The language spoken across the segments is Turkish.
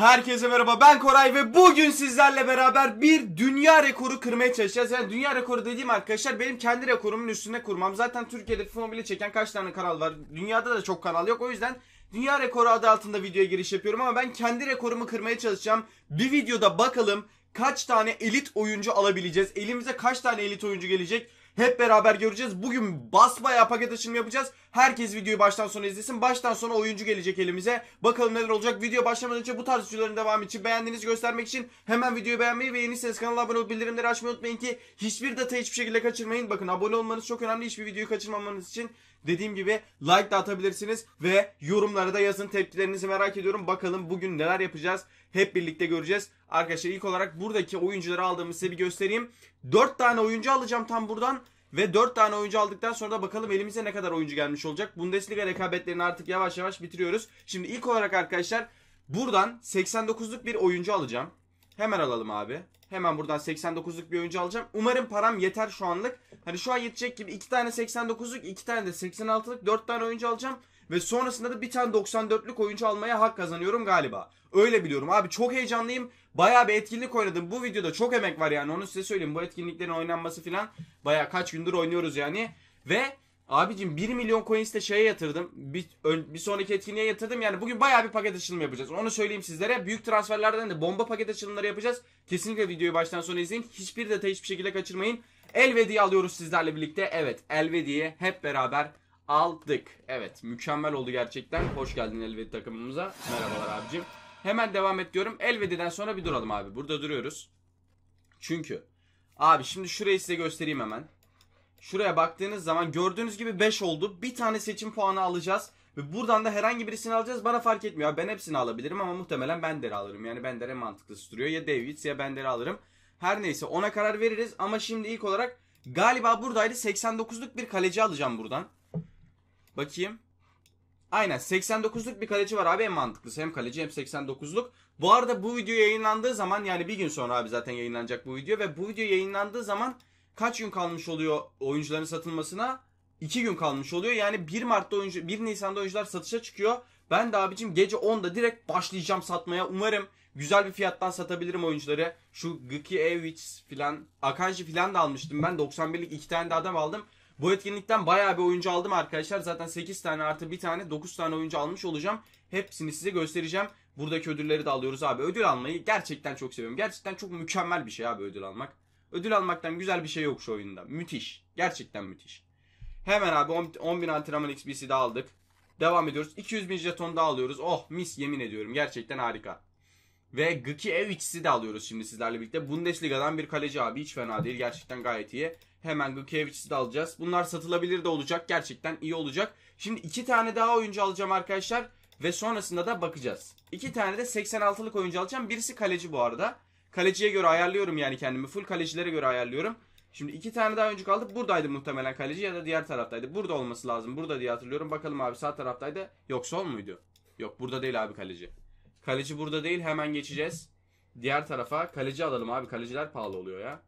Herkese merhaba ben Koray ve bugün sizlerle beraber bir dünya rekoru kırmaya çalışacağız. Yani dünya rekoru dediğim arkadaşlar benim kendi rekorumun üstüne kurmam. Zaten Türkiye'de Fomobili çeken kaç tane kanal var. Dünyada da çok kanal yok. O yüzden dünya rekoru adı altında videoya giriş yapıyorum ama ben kendi rekorumu kırmaya çalışacağım. Bir videoda bakalım kaç tane elit oyuncu alabileceğiz. Elimize kaç tane elit oyuncu gelecek hep beraber göreceğiz. Bugün basbaya paket açılımı yapacağız. Herkes videoyu baştan sona izlesin. Baştan sona oyuncu gelecek elimize. Bakalım neler olacak. Video başlamadan önce bu tarz videoların devamı için beğendiğinizi göstermek için hemen videoyu beğenmeyi ve yeniyseniz kanala abone olup bildirimleri açmayı unutmayın ki hiçbir data hiçbir şekilde kaçırmayın. Bakın abone olmanız çok önemli. Hiçbir videoyu kaçırmamanız için Dediğim gibi like de atabilirsiniz ve yorumlara da yazın tepkilerinizi merak ediyorum. Bakalım bugün neler yapacağız hep birlikte göreceğiz. Arkadaşlar ilk olarak buradaki oyuncuları aldığımı size bir göstereyim. 4 tane oyuncu alacağım tam buradan. Ve 4 tane oyuncu aldıktan sonra da bakalım elimize ne kadar oyuncu gelmiş olacak. Bundesliga rekabetlerini artık yavaş yavaş bitiriyoruz. Şimdi ilk olarak arkadaşlar buradan 89'luk bir oyuncu alacağım. Hemen alalım abi. Hemen buradan 89'luk bir oyuncu alacağım. Umarım param yeter şu anlık. Hani şu an yetecek gibi 2 tane 89'luk, 2 tane de 86'lık 4 tane oyuncu alacağım. Ve sonrasında da bir tane 94'lük oyuncu almaya hak kazanıyorum galiba. Öyle biliyorum abi çok heyecanlıyım. Bayağı bir etkinlik oynadım. Bu videoda çok emek var yani onu size söyleyeyim. Bu etkinliklerin oynanması filan bayağı kaç gündür oynuyoruz yani. Ve Abicim 1 milyon coins de şeye yatırdım. Bir, bir sonraki etkinliğe yatırdım. Yani bugün bayağı bir paket açılımı yapacağız. Onu söyleyeyim sizlere. Büyük transferlerden de bomba paket açılımları yapacağız. Kesinlikle videoyu baştan sona izleyin. Hiçbir detay hiçbir şekilde kaçırmayın. Elvedi'yi alıyoruz sizlerle birlikte. Evet Elvedi'yi hep beraber aldık. Evet mükemmel oldu gerçekten. Hoş geldin Elvedi takımımıza. Merhabalar abicim. Hemen devam et diyorum. Elvedi'den sonra bir duralım abi. Burada duruyoruz. Çünkü abi şimdi şurayı size göstereyim hemen. Şuraya baktığınız zaman gördüğünüz gibi 5 oldu. Bir tane seçim puanı alacağız. Ve buradan da herhangi birisini alacağız. Bana fark etmiyor. Ben hepsini alabilirim ama muhtemelen Bender'i alırım. Yani Bender en mantıklısı duruyor. Ya Davids ya Bender'i alırım. Her neyse ona karar veririz ama şimdi ilk olarak galiba buradaydı 89'luk bir kaleci alacağım buradan. Bakayım. Aynen 89'luk bir kaleci var abi en mantıklısı hem kaleci hem 89'luk. Bu arada bu video yayınlandığı zaman yani bir gün sonra abi zaten yayınlanacak bu video ve bu video yayınlandığı zaman kaç gün kalmış oluyor oyuncuların satılmasına? 2 gün kalmış oluyor. Yani 1 Mart'ta oyuncu 1 Nisan'da oyuncular satışa çıkıyor. Ben de abicim gece 10'da direkt başlayacağım satmaya. Umarım Güzel bir fiyattan satabilirim oyuncuları. Şu Gikiewicz filan, Akanji filan da almıştım ben. 91'lik iki tane de adam aldım. Bu etkinlikten bayağı bir oyuncu aldım arkadaşlar. Zaten 8 tane artı bir tane 9 tane oyuncu almış olacağım. Hepsini size göstereceğim. Buradaki ödülleri de alıyoruz abi. Ödül almayı gerçekten çok seviyorum. Gerçekten çok mükemmel bir şey abi ödül almak. Ödül almaktan güzel bir şey yok şu oyunda. Müthiş. Gerçekten müthiş. Hemen abi 10.000 antrenman XP'si de aldık. Devam ediyoruz. 200 bin jeton da alıyoruz. Oh mis yemin ediyorum. Gerçekten harika. Ve Gıki Evic'si de alıyoruz şimdi sizlerle birlikte. Bundesliga'dan bir kaleci abi hiç fena değil. Gerçekten gayet iyi. Hemen Gıki Evic'si de alacağız. Bunlar satılabilir de olacak. Gerçekten iyi olacak. Şimdi iki tane daha oyuncu alacağım arkadaşlar. Ve sonrasında da bakacağız. İki tane de 86'lık oyuncu alacağım. Birisi kaleci bu arada. Kaleciye göre ayarlıyorum yani kendimi. Full kalecilere göre ayarlıyorum. Şimdi iki tane daha oyuncu kaldı. Buradaydı muhtemelen kaleci ya da diğer taraftaydı. Burada olması lazım. Burada diye hatırlıyorum. Bakalım abi sağ taraftaydı. Yok sol muydu? Yok burada değil abi kaleci. Kaleci burada değil hemen geçeceğiz. Diğer tarafa kaleci alalım abi. Kaleciler pahalı oluyor ya.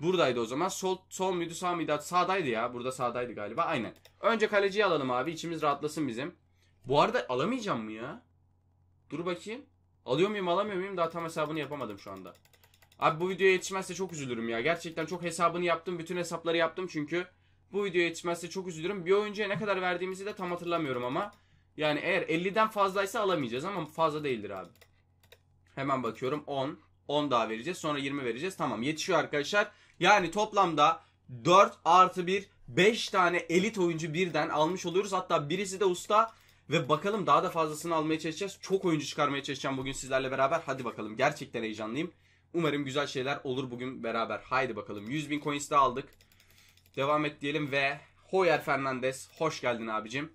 Buradaydı o zaman. Sol, sol müydü sağ mıydı? Sağdaydı ya. Burada sağdaydı galiba. Aynen. Önce kaleciyi alalım abi. İçimiz rahatlasın bizim. Bu arada alamayacağım mı ya? Dur bakayım. Alıyor muyum alamıyor muyum? Daha tam hesabını yapamadım şu anda. Abi bu videoya yetişmezse çok üzülürüm ya. Gerçekten çok hesabını yaptım. Bütün hesapları yaptım çünkü. Bu videoya yetişmezse çok üzülürüm. Bir oyuncuya ne kadar verdiğimizi de tam hatırlamıyorum ama. Yani eğer 50'den fazlaysa alamayacağız ama fazla değildir abi. Hemen bakıyorum 10. 10 daha vereceğiz. Sonra 20 vereceğiz. Tamam yetişiyor arkadaşlar. Yani toplamda 4 artı 1 5 tane elit oyuncu birden almış oluyoruz. Hatta birisi de usta. Ve bakalım daha da fazlasını almaya çalışacağız. Çok oyuncu çıkarmaya çalışacağım bugün sizlerle beraber. Hadi bakalım gerçekten heyecanlıyım. Umarım güzel şeyler olur bugün beraber. Haydi bakalım 100 bin coins de aldık. Devam et diyelim ve Hoyer Fernandez hoş geldin abicim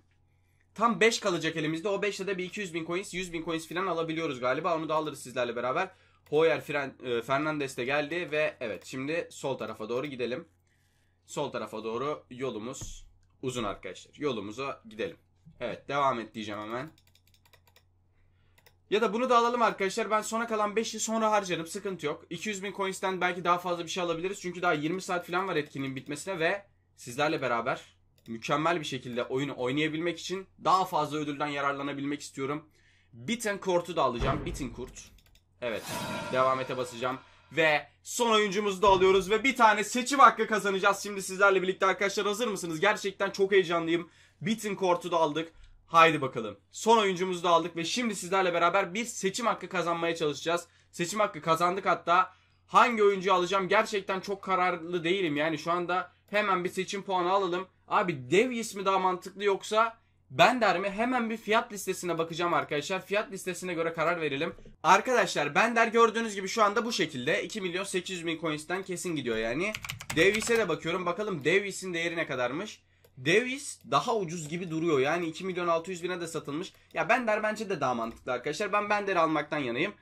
tam 5 kalacak elimizde. O 5'te de bir 200 bin coins, 100 bin coins falan alabiliyoruz galiba. Onu da alırız sizlerle beraber. Hoyer e, Fernandes de geldi ve evet şimdi sol tarafa doğru gidelim. Sol tarafa doğru yolumuz uzun arkadaşlar. Yolumuza gidelim. Evet devam et diyeceğim hemen. Ya da bunu da alalım arkadaşlar. Ben sona kalan 5'i sonra harcarım. Sıkıntı yok. 200 bin coins'ten belki daha fazla bir şey alabiliriz. Çünkü daha 20 saat falan var etkinin bitmesine ve sizlerle beraber mükemmel bir şekilde oyunu oynayabilmek için daha fazla ödülden yararlanabilmek istiyorum. Bitten Kurt'u da alacağım. Bitten Kurt. Evet. Devam ete basacağım. Ve son oyuncumuzu da alıyoruz ve bir tane seçim hakkı kazanacağız. Şimdi sizlerle birlikte arkadaşlar hazır mısınız? Gerçekten çok heyecanlıyım. Bitten Kurt'u da aldık. Haydi bakalım. Son oyuncumuzu da aldık ve şimdi sizlerle beraber bir seçim hakkı kazanmaya çalışacağız. Seçim hakkı kazandık hatta. Hangi oyuncuyu alacağım gerçekten çok kararlı değilim. Yani şu anda Hemen bir seçim puanı alalım. Abi dev ismi daha mantıklı yoksa ben mi? hemen bir fiyat listesine bakacağım arkadaşlar. Fiyat listesine göre karar verelim. Arkadaşlar ben der gördüğünüz gibi şu anda bu şekilde. 2 milyon 800 bin coins'ten kesin gidiyor yani. Devis'e de bakıyorum. Bakalım Devis'in değeri ne kadarmış. Davis daha ucuz gibi duruyor. Yani 2 milyon 600 bine de satılmış. Ya Bender bence de daha mantıklı arkadaşlar. Ben Bender'i almaktan yanayım.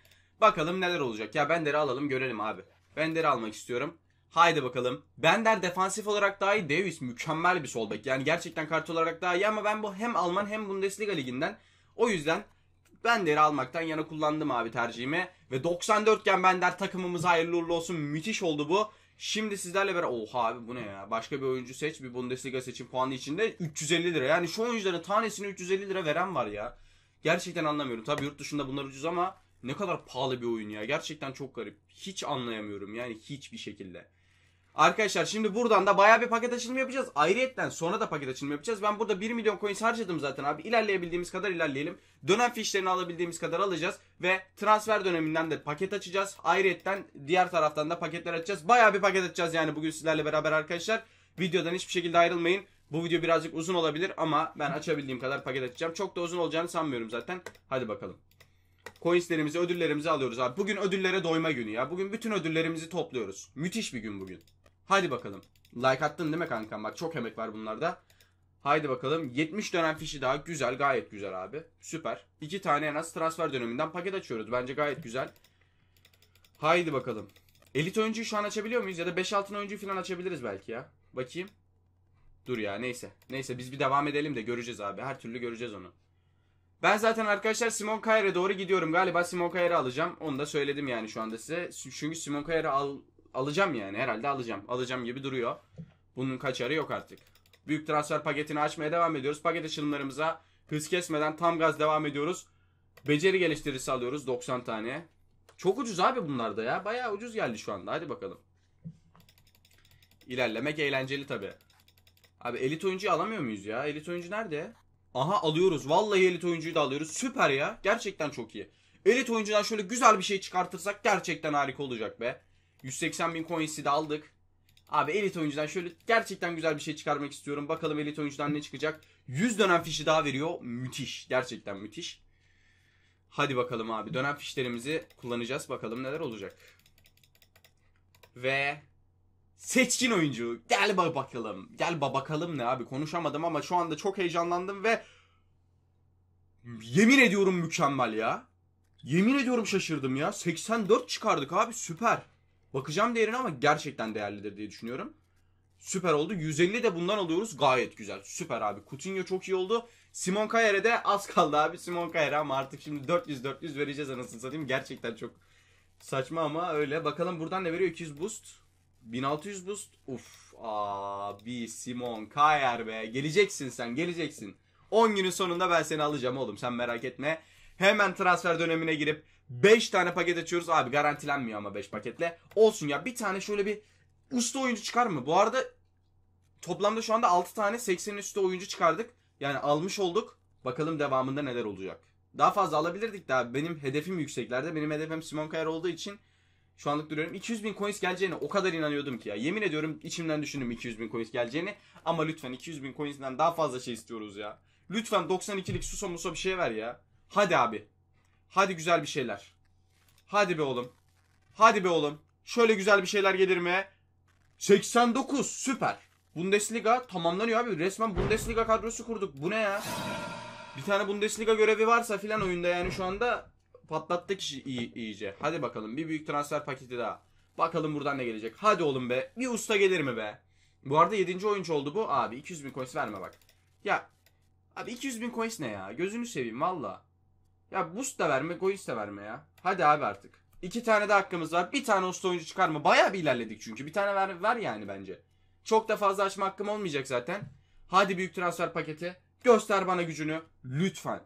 Bakalım neler olacak. Ya Bender'i alalım görelim abi. Bender'i almak istiyorum. Haydi bakalım. Bender defansif olarak daha iyi. Davis mükemmel bir sol bek. Yani gerçekten kart olarak daha iyi ama ben bu hem Alman hem Bundesliga liginden. O yüzden Bender'i almaktan yana kullandım abi tercihimi. Ve 94 iken Bender takımımız hayırlı uğurlu olsun. Müthiş oldu bu. Şimdi sizlerle beraber oha abi bu ne ya? Başka bir oyuncu seç bir Bundesliga seçin puanı içinde 350 lira. Yani şu oyuncuların tanesini 350 lira veren var ya. Gerçekten anlamıyorum. Tabi yurt dışında bunlar ucuz ama ne kadar pahalı bir oyun ya. Gerçekten çok garip. Hiç anlayamıyorum yani hiçbir şekilde. Arkadaşlar şimdi buradan da baya bir paket açılımı yapacağız. Ayrıyetten sonra da paket açılımı yapacağız. Ben burada 1 milyon coins harcadım zaten abi. İlerleyebildiğimiz kadar ilerleyelim. Dönem fişlerini alabildiğimiz kadar alacağız. Ve transfer döneminden de paket açacağız. Ayrıyetten diğer taraftan da paketler açacağız. Baya bir paket açacağız yani bugün sizlerle beraber arkadaşlar. Videodan hiçbir şekilde ayrılmayın. Bu video birazcık uzun olabilir ama ben açabildiğim kadar paket açacağım. Çok da uzun olacağını sanmıyorum zaten. Hadi bakalım. Coinslerimizi, ödüllerimizi alıyoruz abi. Bugün ödüllere doyma günü ya. Bugün bütün ödüllerimizi topluyoruz. Müthiş bir gün bugün. Hadi bakalım. Like attın değil mi kankam? Bak çok emek var bunlarda. Haydi bakalım. 70 dönem fişi daha güzel. Gayet güzel abi. Süper. 2 tane en az transfer döneminden paket açıyoruz. Bence gayet güzel. Haydi bakalım. Elit oyuncuyu şu an açabiliyor muyuz? Ya da 5 altın oyuncuyu falan açabiliriz belki ya. Bakayım. Dur ya neyse. Neyse biz bir devam edelim de göreceğiz abi. Her türlü göreceğiz onu. Ben zaten arkadaşlar Simon Kayer'e doğru gidiyorum. Galiba Simon Kayer'i alacağım. Onu da söyledim yani şu anda size. Çünkü Simon Kayer'i al alacağım yani herhalde alacağım. Alacağım gibi duruyor. Bunun kaçarı yok artık. Büyük transfer paketini açmaya devam ediyoruz. Paket açılımlarımıza hız kesmeden tam gaz devam ediyoruz. Beceri geliştirisi alıyoruz 90 tane. Çok ucuz abi bunlarda ya. Bayağı ucuz geldi şu anda. Hadi bakalım. İlerlemek eğlenceli tabi. Abi elit oyuncuyu alamıyor muyuz ya? Elit oyuncu nerede? Aha alıyoruz. Vallahi elit oyuncuyu da alıyoruz. Süper ya. Gerçekten çok iyi. Elit oyuncudan şöyle güzel bir şey çıkartırsak gerçekten harika olacak be. 180 bin coins'i de aldık. Abi elit oyuncudan şöyle gerçekten güzel bir şey çıkarmak istiyorum. Bakalım elit oyuncudan ne çıkacak. 100 dönem fişi daha veriyor. Müthiş. Gerçekten müthiş. Hadi bakalım abi. Dönem fişlerimizi kullanacağız. Bakalım neler olacak. Ve seçkin oyuncu. Gel bakalım. Gel bakalım ne abi. Konuşamadım ama şu anda çok heyecanlandım ve yemin ediyorum mükemmel ya. Yemin ediyorum şaşırdım ya. 84 çıkardık abi süper. Bakacağım değerine ama gerçekten değerlidir diye düşünüyorum. Süper oldu. 150 de bundan alıyoruz. Gayet güzel. Süper abi. Coutinho çok iyi oldu. Simon Kayer'e de az kaldı abi. Simon Kayer'e ama artık şimdi 400-400 vereceğiz anasını satayım. Gerçekten çok saçma ama öyle. Bakalım buradan ne veriyor? 200 boost. 1600 boost. Uf abi Simon Kayer be. Geleceksin sen geleceksin. 10 günün sonunda ben seni alacağım oğlum sen merak etme. Hemen transfer dönemine girip 5 tane paket açıyoruz. Abi garantilenmiyor ama 5 paketle. Olsun ya bir tane şöyle bir usta oyuncu çıkar mı? Bu arada toplamda şu anda 6 tane 80'in üstü oyuncu çıkardık. Yani almış olduk. Bakalım devamında neler olacak. Daha fazla alabilirdik daha. Benim hedefim yükseklerde. Benim hedefim Simon Kayar olduğu için şu anlık duruyorum. 200 bin coins geleceğine o kadar inanıyordum ki ya. Yemin ediyorum içimden düşündüm 200 bin coins geleceğini. Ama lütfen 200 bin coins'den daha fazla şey istiyoruz ya. Lütfen 92'lik suso muso bir şey ver ya. Hadi abi. Hadi güzel bir şeyler. Hadi be oğlum. Hadi be oğlum. Şöyle güzel bir şeyler gelir mi? 89 süper. Bundesliga tamamlanıyor abi. Resmen Bundesliga kadrosu kurduk. Bu ne ya? Bir tane Bundesliga görevi varsa filan oyunda yani şu anda patlattık iyi, iyice. Hadi bakalım bir büyük transfer paketi daha. Bakalım buradan ne gelecek. Hadi oğlum be. Bir usta gelir mi be? Bu arada 7. oyuncu oldu bu. Abi 200 bin coins verme bak. Ya abi 200 bin coins ne ya? Gözünü seveyim valla. Ya boost da verme, goyuz da verme ya. Hadi abi artık. İki tane de hakkımız var. Bir tane usta oyuncu çıkarma. Bayağı bir ilerledik çünkü. Bir tane ver, ver yani bence. Çok da fazla açma hakkım olmayacak zaten. Hadi büyük transfer paketi. Göster bana gücünü. Lütfen.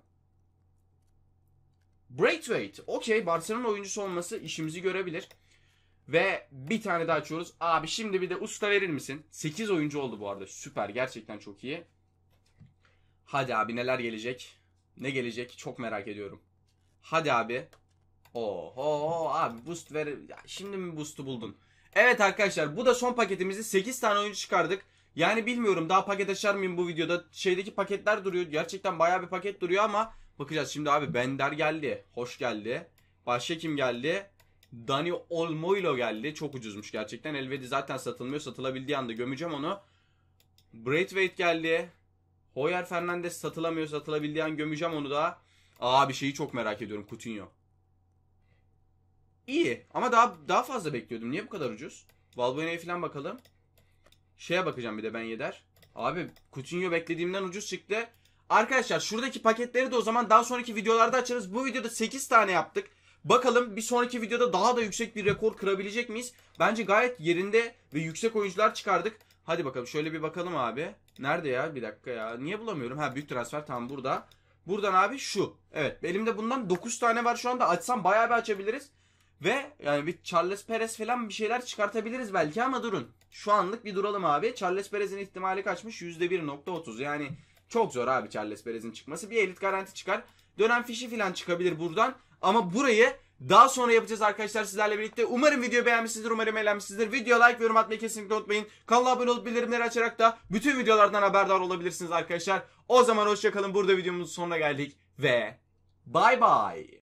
Braithwaite. Okey Barcelona oyuncusu olması işimizi görebilir. Ve bir tane daha açıyoruz. Abi şimdi bir de usta verir misin? 8 oyuncu oldu bu arada. Süper. Gerçekten çok iyi. Hadi abi neler gelecek? Ne gelecek çok merak ediyorum. Hadi abi. Oho abi boost ver. Ya şimdi mi boost'u buldun? Evet arkadaşlar bu da son paketimizi 8 tane oyuncu çıkardık. Yani bilmiyorum daha paket açar mıyım bu videoda. Şeydeki paketler duruyor. Gerçekten baya bir paket duruyor ama bakacağız. Şimdi abi Bender geldi. Hoş geldi. Başka kim geldi? Dani Olmoilo geldi. Çok ucuzmuş gerçekten. Elvedi zaten satılmıyor. Satılabildiği anda gömeceğim onu. Braithwaite geldi. Hoyer Fernandez satılamıyor. Satılabildiği an gömeceğim onu da. Aa bir şeyi çok merak ediyorum. Coutinho. İyi ama daha daha fazla bekliyordum. Niye bu kadar ucuz? Valbuena'ya falan bakalım. Şeye bakacağım bir de ben yeder. Abi Coutinho beklediğimden ucuz çıktı. Arkadaşlar şuradaki paketleri de o zaman daha sonraki videolarda açarız. Bu videoda 8 tane yaptık. Bakalım bir sonraki videoda daha da yüksek bir rekor kırabilecek miyiz? Bence gayet yerinde ve yüksek oyuncular çıkardık. Hadi bakalım şöyle bir bakalım abi. Nerede ya? Bir dakika ya. Niye bulamıyorum? Ha büyük transfer tam burada. Buradan abi şu. Evet elimde bundan 9 tane var şu anda. Açsam bayağı bir açabiliriz. Ve yani bir Charles Perez falan bir şeyler çıkartabiliriz belki ama durun. Şu anlık bir duralım abi. Charles Perez'in ihtimali kaçmış? %1.30. Yani çok zor abi Charles Perez'in çıkması. Bir elit garanti çıkar. Dönem fişi falan çıkabilir buradan. Ama burayı daha sonra yapacağız arkadaşlar sizlerle birlikte. Umarım video beğenmişsinizdir, umarım eğlenmişsinizdir. Video like ve yorum atmayı kesinlikle unutmayın. Kanala abone olup bildirimleri açarak da bütün videolardan haberdar olabilirsiniz arkadaşlar. O zaman hoşçakalın. Burada videomuzun sonuna geldik ve bye bye.